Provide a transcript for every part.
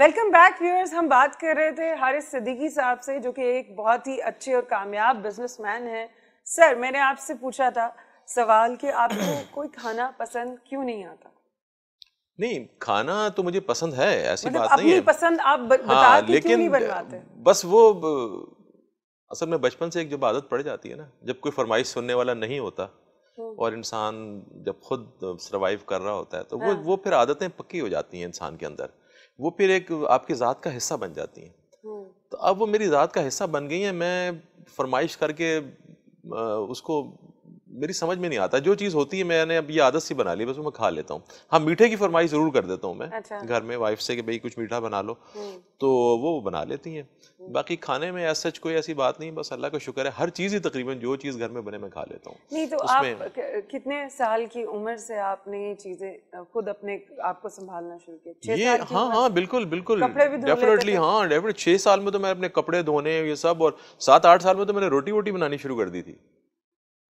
Welcome back viewers हम बात कर रहे थे हारिस सिद्दीकी साहब से जो कि एक बहुत ही अच्छे और कामयाब बिजनेसमैन हैं सर मैंने आपसे पूछा था सवाल कि आपको कोई खाना पसंद क्यों नहीं आता नहीं खाना तो मुझे पसंद है ऐसी मतलब बात नहीं है पसंद आप ब, बता हाँ, लेकिन क्यों नहीं बनवाते बस वो ब, असल में बचपन से एक जब आदत पड़ जाती है ना जब कोई फरमाइश सुनने वाला नहीं होता हम्म। और इंसान जब खुद सरवाइव कर रहा होता है तो हाँ। वो वो फिर आदतें पक्की हो जाती हैं इंसान के अंदर वो फिर एक आपकी ज़ात का हिस्सा बन जाती हैं हम्म। तो अब वो मेरी ज़ात का हिस्सा बन गई हैं मैं फरमाइश करके उसको मेरी समझ में नहीं आता जो चीज़ होती है मैंने अब ये आदत सी बना ली बस मैं खा लेता हूँ हाँ मीठे की फरमाइश ज़रूर कर देता हूँ मैं अच्छा। घर में वाइफ से कि भाई कुछ मीठा बना लो हम्म। तो वो बना लेती हैं हम्म। बाकी खाने में सच कोई ऐसी बात नहीं बस अल्लाह का शुक्र है हर चीज़ ही तकरीबन जो चीज़ घर में बने मैं खा लेता हूँ नहीं तो आप कितने साल की उम्र से आपने ये चीज़ें खुद अपने आपको संभालना शुरू किया ये हाँ हाँ बिल्कुल बिल्कुल डेफिनेटली हाँ डेफिनेट छः साल में तो मैं अपने कपड़े धोने ये सब और सात आठ साल में तो मैंने रोटी वोटी बनानी शुरू कर दी थी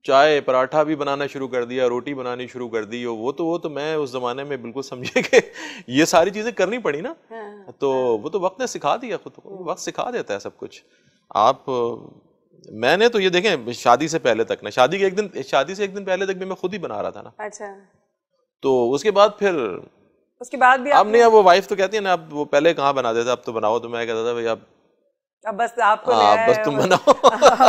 चाय पराठा भी बनाना शुरू कर दिया रोटी बनानी शुरू कर दी वो तो वो तो मैं उस ज़माने में बिल्कुल समझे कि ये सारी चीज़ें करनी पड़ी ना हाँ, हाँ। तो हाँ, वो तो वक्त ने सिखा दिया खुद को हम्म। वक्त सिखा देता है सब कुछ आप मैंने तो ये देखें शादी से पहले तक ना शादी के एक दिन शादी से एक दिन पहले तक भी मैं खुद ही बना रहा था ना अच्छा तो उसके बाद फिर उसके बाद भी अब नहीं अब वो वाइफ तो कहती है ना अब वो पहले कहाँ बना थे अब तो बनाओ तो मैं कहता था भाई अब अब बस आपको आ, हाँ बस तुम बनाओ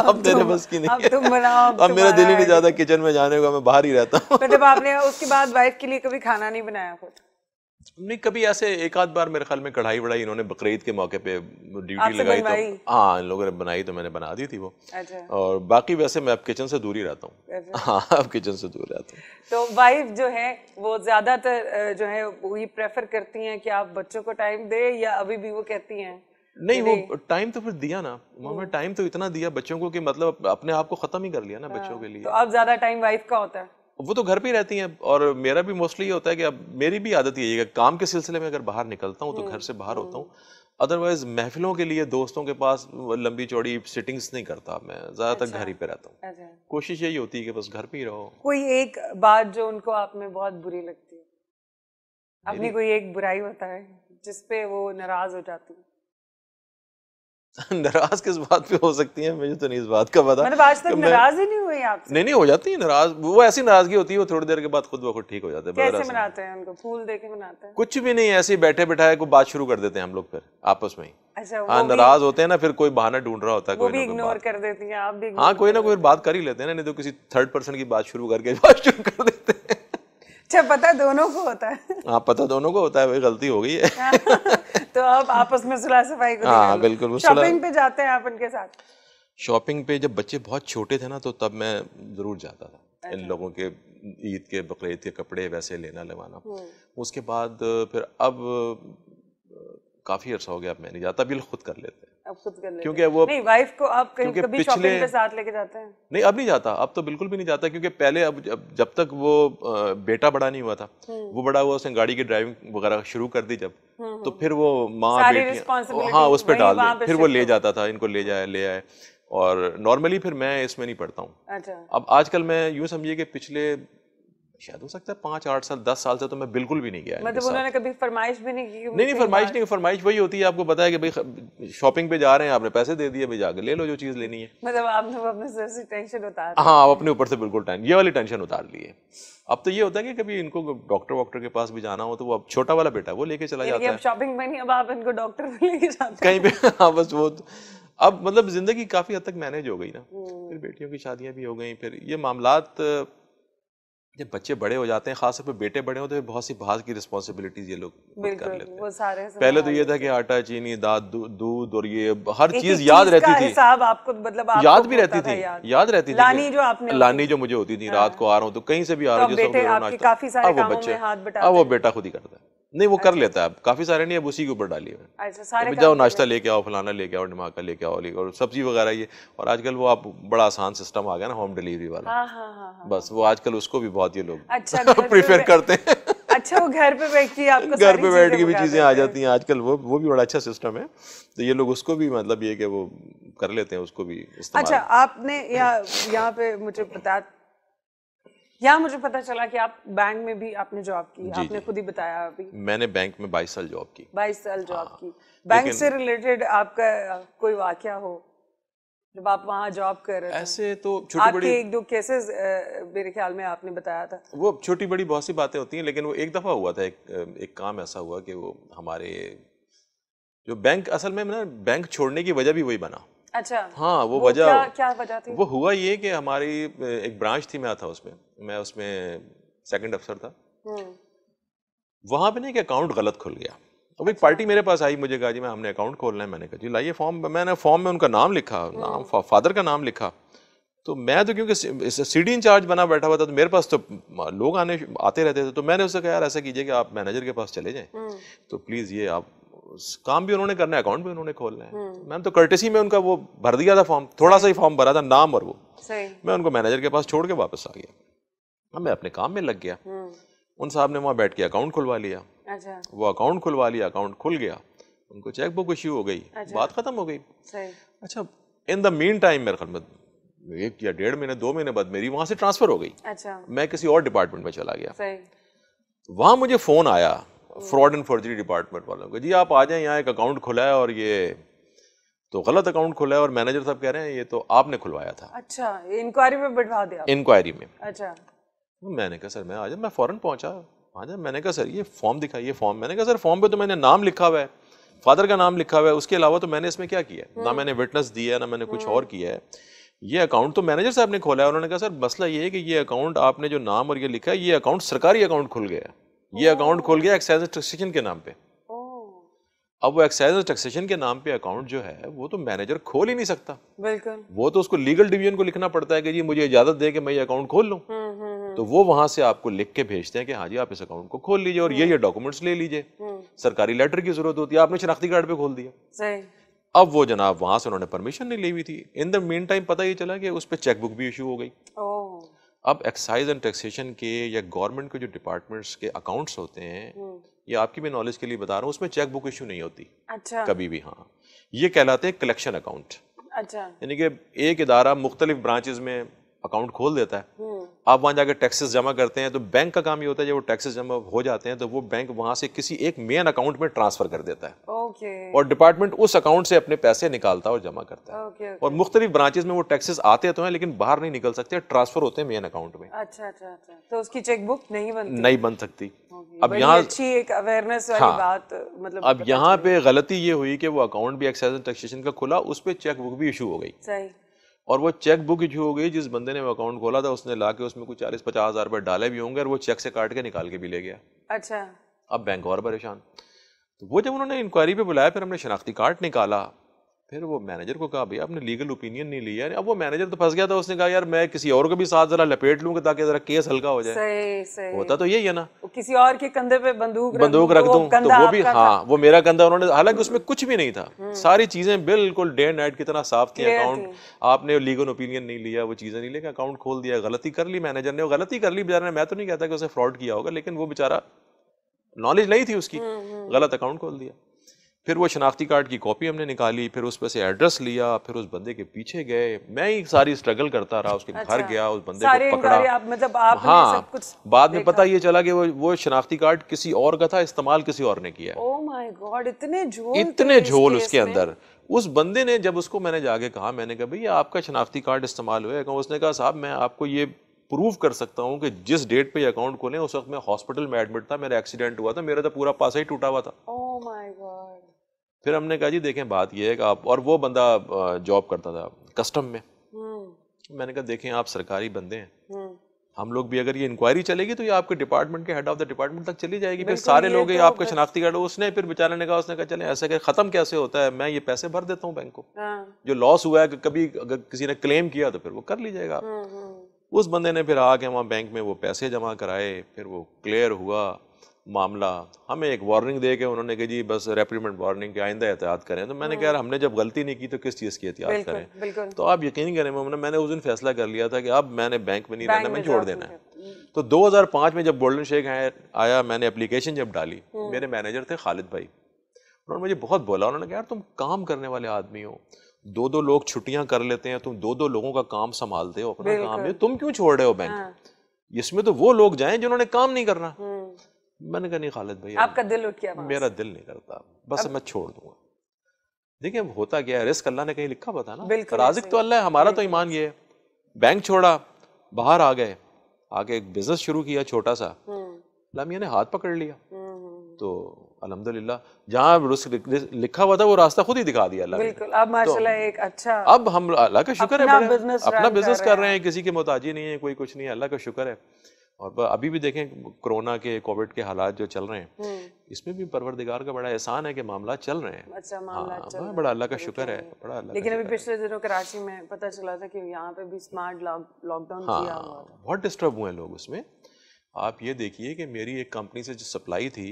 अब तेरे बस की नहीं अब तुम बनाओ अब मेरा दिल ही नहीं जाता किचन में जाने का मैं बाहर ही रहता हूँ तो आपने उसके बाद वाइफ के लिए कभी खाना नहीं बनाया खुद नहीं कभी ऐसे एक आध बार मेरे ख्याल में कढ़ाई वढ़ाई इन्होंने बकरीद के मौके पे ड्यूटी लगाई तो हाँ इन लोगों ने बनाई तो मैंने बना दी थी वो अच्छा। और बाकी वैसे मैं अब किचन से दूर ही रहता हूँ अच्छा। हाँ अब किचन से दूर रहता हूँ तो वाइफ जो है वो ज़्यादातर जो है वही प्रेफर करती हैं कि आप बच्चों को टाइम दे या अभी भी वो कहती हैं नहीं वो टाइम तो फिर दिया ना उन्होंने टाइम हम्म। तो इतना दिया बच्चों को कि मतलब अपने आप को खत्म ही कर लिया ना हाँ, बच्चों के लिए तो अब ज्यादा टाइम वाइफ का होता है वो तो घर पे रहती हैं और मेरा भी मोस्टली ये होता है कि अब मेरी भी आदत यही है काम के सिलसिले में अगर बाहर निकलता हूँ तो घर हम्म, से बाहर होता हूँ अदरवाइज हम्म। महफिलों के लिए दोस्तों के पास लंबी चौड़ी सिटिंग्स नहीं करता मैं ज्यादातर अच्छा, घर ही पे रहता हूँ अच्छा। कोशिश यही होती है कि बस घर पे ही रहो कोई एक बात जो उनको आप में बहुत बुरी लगती है अपनी कोई एक बुराई होता है जिसपे वो नाराज हो जाती है नाराज किस बात पे हो सकती है मुझे तो नहीं इस बात का पता मतलब आज तक नाराज ही नहीं हुई आपसे नहीं नहीं हो जाती है नाराज वो ऐसी नाराजगी होती है वो थोड़ी देर के बाद खुद ब खुद ठीक हो जाते हैं कैसे मनाते हैं उनको फूल दे के मनाते हैं कुछ भी नहीं ऐसे बैठे बिठाए को बात शुरू कर देते हैं हम लोग फिर आपस में ही अच्छा हाँ नाराज होते हैं ना फिर कोई बहाना ढूंढ रहा होता है कोई इग्नोर कर देती है आप भी हाँ कोई ना कोई बात कर ही लेते हैं ना नहीं तो किसी थर्ड पर्सन की बात शुरू करके बात शुरू कर देते अच्छा पता दोनों को होता है हाँ पता दोनों को होता है भाई गलती हो गई है हाँ, तो अब आपस में सुलह सफाई करो हाँ बिल्कुल शॉपिंग पे जाते हैं आप उनके साथ शॉपिंग पे जब बच्चे बहुत छोटे थे ना तो तब मैं ज़रूर जाता था इन अच्छा। लोगों के ईद के बकरीद के कपड़े वैसे लेना लेवाना हम्म। उसके बाद फिर अब काफ़ी अर्सा हो गया अब मैं नहीं जाता बिल खुद कर लेते हैं क्योंकि वो नहीं वाइफ को आप कहीं कभी शॉपिंग पे साथ लेके जाते हैं नहीं अब नहीं जाता अब तो बिल्कुल भी नहीं जाता क्योंकि पहले अब जब तक वो बेटा बड़ा नहीं हुआ था हम्म। वो बड़ा हुआ उसने गाड़ी की ड्राइविंग वगैरह शुरू कर दी जब हम्म, हम्म। तो फिर वो माँ हाँ उस पर डाल फिर वो ले जाता था इनको ले जाए ले आए और नॉर्मली फिर मैं इसमें नहीं पढ़ता हूँ अच्छा। अब आजकल मैं यूँ समझिए कि पिछले शायद हो सकता है पांच आठ साल दस साल से तो मैं बिल्कुल भी नहीं गया मतलब उन्होंने कभी फरमाइश भी नहीं की नहीं नहीं फरमाइश नहीं फरमाइश वही होती है आपको बताया कि भाई शॉपिंग पे जा रहे हैं आपने पैसे दे दिए भाई जाके ले लो जो चीज़ लेनी है मतलब आपने अपने सर से टेंशन उतार हाँ आप अपने ऊपर से बिल्कुल टेंशन ये वाली टेंशन उतार ली है अब तो ये होता है कि कभी इनको डॉक्टर वॉक्टर के पास भी जाना हो तो वो अब छोटा वाला बेटा वो लेके चला जाता है शॉपिंग में नहीं अब आप इनको डॉक्टर लेके जाते कहीं पे हाँ बस वो तो- अब मतलब ज़िंदगी काफ़ी हद तक मैनेज हो गई ना हम्म। फिर बेटियों की शादियां भी हो गई फिर ये मामला जब बच्चे बड़े हो जाते हैं खासतौर पर बेटे बड़े हो तो बहुत सी बाहर की रिस्पॉन्सिबिलिटीज ये लोग कर लेते हैं वो सारे पहले तो ये था कि आटा चीनी दाद दूध और ये हर चीज याद रहती थी आपको मतलब आपको याद भी रहती थी याद, याद रहती थी लानी जो आपने लानी जो मुझे होती थी हाँ। रात को आ रहा हूँ तो कहीं से भी आ तो रहा हूँ अब वो बच्चे अब वो बेटा खुद ही करता है नहीं वो कर लेता है काफ़ी सारे नहीं अब उसी के ऊपर डालिए मैंने अच्छा, जाओ नाश्ता लेके आओ फलाना लेके आओ धमाका लेके आओ लेके और सब्जी वगैरह ये और आजकल वो आप बड़ा आसान सिस्टम आ गया ना होम डिलीवरी वाला हा, हा, हा। हाँ। बस वो आजकल उसको भी बहुत ये लोग अच्छा, प्रीफर करते हैं अच्छा वो घर पे बैठ के आपको घर पे बैठ के भी चीज़ें आ जाती हैं आजकल वो वो भी बड़ा अच्छा सिस्टम है तो ये लोग उसको भी मतलब ये कि वो कर लेते हैं उसको भी अच्छा आपने यहाँ पे मुझे बता या मुझे पता चला कि आप बैंक में भी आपने जॉब की जी, आपने खुद ही बताया अभी मैंने बैंक में बाईस साल जॉब की बाईस साल जॉब हाँ। की बैंक से रिलेटेड आपका कोई वाक्य हो जब आप वहाँ जॉब कर रहे ऐसे तो छोटी बड़ी एक दो केसेस मेरे ख्याल में आपने बताया था वो छोटी बड़ी बहुत सी बातें होती हैं लेकिन वो एक दफ़ा हुआ था एक एक काम ऐसा हुआ कि वो हमारे जो बैंक असल में ना बैंक छोड़ने की वजह भी वही बना अच्छा हाँ वो, वो वजह क्या, क्या वजह थी वो हुआ ये कि हमारी एक ब्रांच थी मैं था उसमें मैं उसमें सेकंड अफसर था हम्म। वहाँ पे ना एक अकाउंट गलत खुल गया अब एक पार्टी मेरे पास आई मुझे कहा जी मैं हमने अकाउंट खोलना है मैंने कहा जी लाइए फॉर्म मैंने फॉर्म में उनका नाम लिखा नाम फादर हम्म। का नाम लिखा तो मैं तो क्योंकि सी डी इंचार्ज बना बैठा हुआ था तो मेरे पास तो लोग आने आते रहते थे तो मैंने उससे कहा यार ऐसा कीजिए कि आप मैनेजर के पास चले जाएं हम्म। तो प्लीज़ ये आप काम भी उन्होंने करना है अकाउंट भी उन्होंने खोलना है तो मैम तो कर्टेसी में उनका वो भर दिया था फॉर्म थोड़ा सा ही फॉर्म भरा था नाम और वो मैं उनको मैनेजर के पास छोड़ के वापस आ गया अब हाँ, मैं अपने काम में लग गया हम्म। उन साहब ने वहाँ बैठ के अकाउंट खुलवा लिया अच्छा। वो अकाउंट खुलवा लिया अकाउंट खुल गया उनको चेक बुक इश्यू हो गई अच्छा। बात ख़त्म हो गई अच्छा इन द मीन टाइम मेरे ख्याल में एक या डेढ़ महीने दो महीने बाद मेरी वहाँ से ट्रांसफ़र हो गई अच्छा। मैं किसी और डिपार्टमेंट में चला गया वहाँ मुझे फ़ोन आया फ्रॉड एंड फर्जरी डिपार्टमेंट वालों को जी आप आ जाएं यहाँ एक अकाउंट खुला है और ये तो गलत अकाउंट खुला है और मैनेजर साहब कह रहे हैं ये तो आपने खुलवाया था अच्छा इंक्वायरी में बिठवा दिया इंक्वायरी में अच्छा मैंने कहा सर मैं आ जा मैं फ़ौरन पहुंचा आ जा मैंने कहा सर ये फॉर्म दिखा ये फॉर्म मैंने कहा सर फॉर्म पे तो मैंने नाम लिखा हुआ है फादर का नाम लिखा हुआ है उसके अलावा तो मैंने इसमें क्या किया है ना हम्म। मैंने विटनेस दिया है ना मैंने कुछ हम्म। और किया है ये अकाउंट तो मैनेजर साहब ने खोला है उन्होंने कहा सर मसला ये है कि ये अकाउंट आपने जो नाम और ये लिखा है ये अकाउंट सरकारी अकाउंट खुल गया ये अकाउंट खुल गया एक्साइज टैक्सेशन के नाम पे अब वो एक्साइज टैक्सेशन के नाम पे अकाउंट जो है वो तो मैनेजर खोल ही नहीं सकता बिल्कुल वो तो उसको लीगल डिवीजन को लिखना पड़ता है कि जी मुझे इजाजत दे कि मैं ये अकाउंट खोल लूँ हम्म। तो वो वहां से आपको लिख के भेजते हैं कि हाँ जी आप इस अकाउंट को खोल लीजिए और ये ये डॉक्यूमेंट्स ले लीजिए हम्म। सरकारी लेटर की जरूरत होती है आपने शनाख्ती कार्ड पे खोल दिया अब वो जनाब वहां से उन्होंने परमिशन नहीं ली हुई थी इन द मेन टाइम पता ये चला कि उस पर चेकबुक भी इशू हो गई अब एक्साइज एंड टैक्सेशन के या गवर्नमेंट के जो डिपार्टमेंट्स के अकाउंट्स होते हैं हम्म। ये आपकी मैं नॉलेज के लिए बता रहा हूँ उसमें चेक बुक इशू नहीं होती अच्छा कभी भी हाँ ये कहलाते हैं कलेक्शन अकाउंट अच्छा यानी कि एक इदारा मुख्तलिफ ब्रांचेज में अकाउंट खोल देता है हम्म। आप वहाँ जाकर टैक्सेस जमा करते हैं तो बैंक का काम ये होता है जब वो टैक्सेस जमा हो जाते हैं तो वो बैंक वहाँ से किसी एक मेन अकाउंट में ट्रांसफर कर देता है okay. और डिपार्टमेंट उस अकाउंट से अपने पैसे निकालता है और जमा करता है okay, okay. और मुख्तलिफ ब्रांचेज में वो टैक्सेस आते तो हैं लेकिन बाहर नहीं निकल सकते ट्रांसफर होते हैं मेन अकाउंट में अच्छा अच्छा अच्छा तो उसकी चेकबुक नहीं बनती नहीं बन सकती अब यहाँ अच्छी एक अवेयरनेस वाली हाँ, बात मतलब अब यहाँ पे गलती ये हुई कि वो अकाउंट भी एक्साइज टैक्सेशन का खुला उस पर चेकबुक भी इशू हो गई और वो चेक बुक जो हो गई जिस बंदे ने वो अकाउंट खोला था उसने ला के उसमें कुछ चालीस पचास हज़ार रुपये डाले भी होंगे और वो चेक से काट के निकाल के भी ले गया अच्छा अब बैंक और परेशान तो वो जब उन्होंने इंक्वायरी पे बुलाया फिर हमने शनाख्ती कार्ड निकाला फिर वो मैनेजर को कहा भैया आपने लीगल ओपिनियन नहीं लिया अब वो मैनेजर तो फंस गया था उसने कहा यार मैं किसी और को भी साथ जरा लपेट लूंगा ताकि जरा केस हल्का हो जाए सही, सही। होता तो यही है ना किसी और के कंधे पे बंदूक बंदूक रख दूं तो वो भी हाँ वो मेरा कंधा उन्होंने हालांकि उसमें कुछ भी नहीं था हम्म। सारी चीजें बिल्कुल डे नाइट की तरह साफ थी अकाउंट आपने लीगल ओपिनियन नहीं लिया वो चीजें नहीं लेकर अकाउंट खोल दिया गलती कर ली मैनेजर ने वो गलती कर ली बेचारा ने मैं तो नहीं कहता कि उसे फ्रॉड किया होगा लेकिन वो बेचारा नॉलेज नहीं थी उसकी हम्म, हम्म। गलत अकाउंट खोल दिया फिर वो शनाख्ती कार्ड की कॉपी हमने निकाली फिर उस पर से एड्रेस लिया फिर उस बंदे के पीछे गए मैं ही सारी स्ट्रगल करता रहा उसके अच्छा, घर गया उस बंदे को पकड़ा आप, मतलब आप हाँ सब कुछ बाद में पता ये चला कि वो वो शनाख्ती कार्ड किसी और का था इस्तेमाल किसी और ने किया oh my God, इतने झोल इतने झोल उसके अंदर उस बंदे ने जब उसको मैंने जाके कहा मैंने कहा भैया आपका शनाख्ती कार्ड इस्तेमाल हुआ है उसने कहा साहब मैं आपको ये प्रूव कर सकता हूँ कि जिस डेट पे अकाउंट खोले उस वक्त मैं हॉस्पिटल में एडमिट था मेरा एक्सीडेंट हुआ था मेरा तो पूरा पासा ही टूटा हुआ था oh फिर हमने कहा जी देखें बात यह है कि आप और वो बंदा जॉब करता था कस्टम में हम्म। मैंने कहा देखें आप सरकारी बंदे हैं हम्म। हम लोग भी अगर ये इंक्वायरी चलेगी तो ये आपके डिपार्टमेंट के हेड ऑफ द डिपार्टमेंट तक चली जाएगी फिर सारे लोग तो आपका शनाख्ती कार्ड उसने फिर बेचारे ने कहा उसने कहा चले ऐसा कर ख़त्म कैसे होता है मैं ये पैसे भर देता हूँ बैंक को हाँ। जो लॉस हुआ है कभी अगर किसी ने क्लेम किया तो फिर वो कर लीजिएगा हम्म, उस बंदे ने फिर आके वहाँ बैंक में वो पैसे जमा कराए फिर वो क्लियर हुआ मामला हमें एक वार्निंग दे के उन्होंने कहा जी बस रेप्रीमेंट वार्निंग के आइंदा एहतियात करें तो मैंने हम्म। कहा यार हमने जब गलती नहीं की तो किस चीज़ की एहतियात करें तो आप यकीन करें ममना मैंने उस दिन फैसला कर लिया था कि अब मैंने बैंक में नहीं रहना मैं छोड़ देना है तो 2005 में जब गोल्डन शेख आया मैंने अप्लीकेशन जब डाली हम्म। मेरे मैनेजर थे खालिद भाई उन्होंने मुझे बहुत बोला उन्होंने कहा यार तुम काम करने वाले आदमी हो दो दो लोग छुट्टियां कर लेते हैं तुम दो दो लोगों का काम संभालते हो अपना काम तुम क्यों छोड़ रहे हो बैंक हाँ। इसमें तो वो लोग जाएं जिन्होंने काम नहीं करना हम्म। मैंने कहा नहीं खालिद भाई आपका दिल उठ गया मेरा दिल नहीं करता बस अब... मैं छोड़ दूंगा देखिए अब होता क्या है रिस्क अल्लाह ने कहीं लिखा पता ना राजिक तो अल्लाह है हमारा तो ईमान ये है बैंक छोड़ा बाहर आ गए आगे एक बिजनेस शुरू किया छोटा सा हम्म। लामिया ने हाथ पकड़ लिया हम्म, हम्म, तो अलहमदिल्ला जहाँ लिखा हुआ था वो रास्ता खुद ही दिखा दिया अल्लाह बिल्कुल अब तो माशाल्लाह तो, एक अच्छा अब हम अल्लाह का शुक्र है अपना बिजनेस कर रहे हैं किसी के मोहताजी नहीं है कोई कुछ नहीं है अल्लाह का शुक्र है और अभी भी देखें कोरोना के कोविड के हालात जो चल रहे हैं हम्म। इसमें भी परवरदिगार का बड़ा एहसान है कि मामला चल रहे हैं अच्छा मामला हाँ, चल बड़ा, बड़ा अल्लाह का शुक्र है बड़ा अल्लाह लेकिन अभी पिछले दिनों कराची में पता चला था कि यहाँ पे भी स्मार्ट लॉकडाउन हाँ, किया बहुत डिस्टर्ब हुए हैं लोग उसमें आप ये देखिए कि मेरी एक कंपनी से जो सप्लाई थी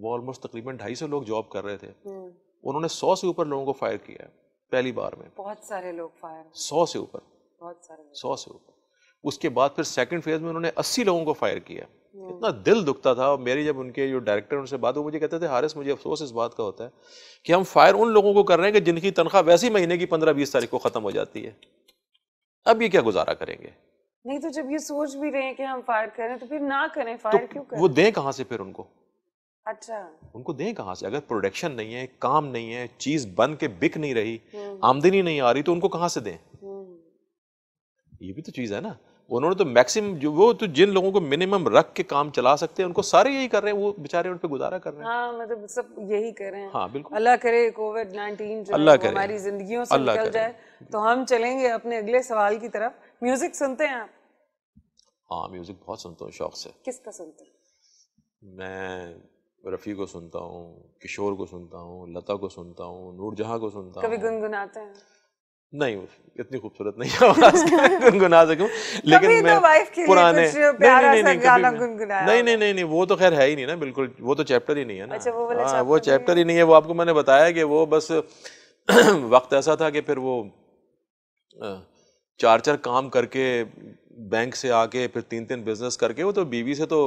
वो ऑलमोस्ट तकरीबन ढाई सौ लोग जॉब कर रहे थे हम्म। उन्होंने सौ से ऊपर लोगों को फायर किया पहली बार में बहुत सारे लोग फायर सौ से ऊपर बहुत सारे सौ से ऊपर उसके बाद फिर सेकंड फेज में उन्होंने 80 लोगों को फायर किया इतना दिल दुखता था मेरी जब उनके जो डायरेक्टर उनसे बात हुई मुझे कहते थे हारिस मुझे अफसोस इस बात का होता है कि हम फायर उन लोगों को कर रहे हैं कि जिनकी तनख्वाह ही महीने की पंद्रह बीस तारीख को ख़त्म हो जाती है अब ये क्या गुजारा करेंगे नहीं तो जब ये सोच भी रहे हैं कि हम फायर करें तो फिर ना करें फायर तो क्यों करें वो दें कहाँ से फिर उनको अच्छा उनको दें कहाँ से अगर प्रोडक्शन नहीं है काम नहीं है चीज बन के बिक नहीं रही हम्म। आमदनी नहीं आ रही तो उनको कहाँ से दें हम्म। ये भी तो चीज़ है ना उन्होंने तो मैक्सिम जो वो तो जिन लोगों को मिनिमम रख के काम चला सकते हैं उनको सारे यही कर रहे हैं वो बेचारे उन पे गुजारा कर रहे हैं हाँ मतलब सब यही कर रहे हैं हाँ बिल्कुल अल्लाह करे कोविड नाइन्टीन अल्लाह करे हमारी जिंदगियों से निकल जाए तो हम चलेंगे अपने अगले सवाल की तरफ म्यूजिक सुनते हैं आप हाँ म्यूजिक बहुत सुनता हूँ शौक से किसका सुनते मैं रफ़ी को सुनता हूँ किशोर को सुनता हूँ लता को सुनता हूँ नूरजहाँ को सुनता हूँ कभी गुनगुनाते हैं नहीं इतनी खूबसूरत नहीं आवाज गुनगुना सकूं लेकिन तो मैं तो पुराने नहीं नहीं नहीं, नहीं नहीं नहीं नहीं वो तो खैर है ही नहीं ना बिल्कुल वो तो चैप्टर ही नहीं है ना अच्छा, वो, आ, हाँ, वो चैप्टर ही नहीं है वो आपको मैंने बताया कि वो बस वक्त ऐसा था कि फिर वो चार चार काम करके बैंक से आके फिर तीन तीन बिजनेस करके वो तो बीवी से तो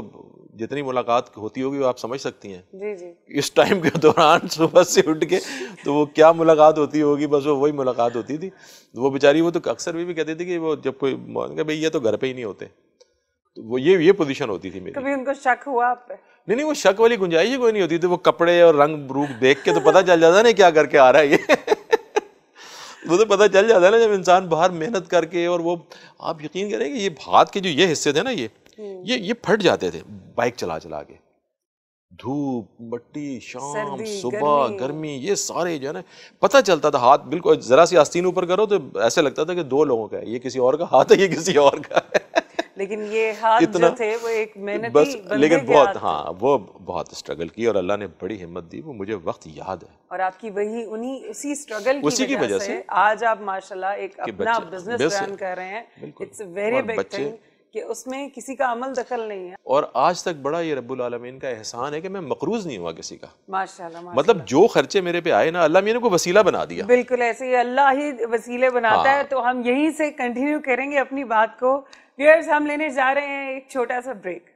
जितनी मुलाकात होती होगी वो आप समझ सकती हैं जी जी इस टाइम के दौरान सुबह से उठ के तो वो क्या मुलाकात होती होगी बस वो वही मुलाकात होती थी वो बेचारी वो तो अक्सर भी, भी कहती थी कि वो जब कोई भाई ये तो घर पे ही नहीं होते तो वो ये ये पोजिशन होती थी मेरी कभी उनको शक हुआ आप पे नहीं नहीं वो शक वाली गुंजाइश ही कोई नहीं होती थी वो कपड़े और रंग रूप देख के तो पता चल जाता ना क्या करके आ रहा है ये वो तो पता चल जाता है ना जब इंसान बाहर मेहनत करके और वो आप यकीन करें कि ये हाथ के जो ये हिस्से थे ना ये हम्म। ये ये फट जाते थे बाइक चला चला के धूप मट्टी शाम सुबह गर्मी ये सारे जो है ना पता चलता था हाथ बिल्कुल ज़रा सी आस्तीन ऊपर करो तो ऐसे लगता था कि दो लोगों का है ये किसी और का हाथ है ये किसी और का लेकिन ये हाथ इतना, जो थे वो एक मेहनत बस लेकिन बहुत हाँ वो बहुत स्ट्रगल की और अल्लाह ने बड़ी हिम्मत दी वो मुझे वक्त याद है और आपकी वही उन्हीं उसी स्ट्रगल उसी की वजह से आज आप माशाल्लाह एक अपना बिजनेस रन कर रहे हैं इट्स वेरी बिग थिंग कि उसमें किसी का अमल दखल नहीं है और आज तक बड़ा ये रब्बुल आलमीन का एहसान है कि मैं मकरूज नहीं हुआ किसी का माशाल्लाह मतलब जो खर्चे मेरे पे आए ना अल्लाह मैंने को वसीला बना दिया बिल्कुल ऐसे ही अल्लाह ही वसीले बनाता हाँ। है तो हम यहीं से कंटिन्यू करेंगे अपनी बात को व्यूअर्स हम लेने जा रहे हैं एक छोटा सा ब्रेक